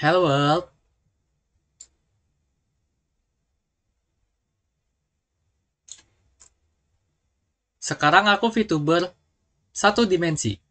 Hello world. Sekarang aku VTuber satu dimensi.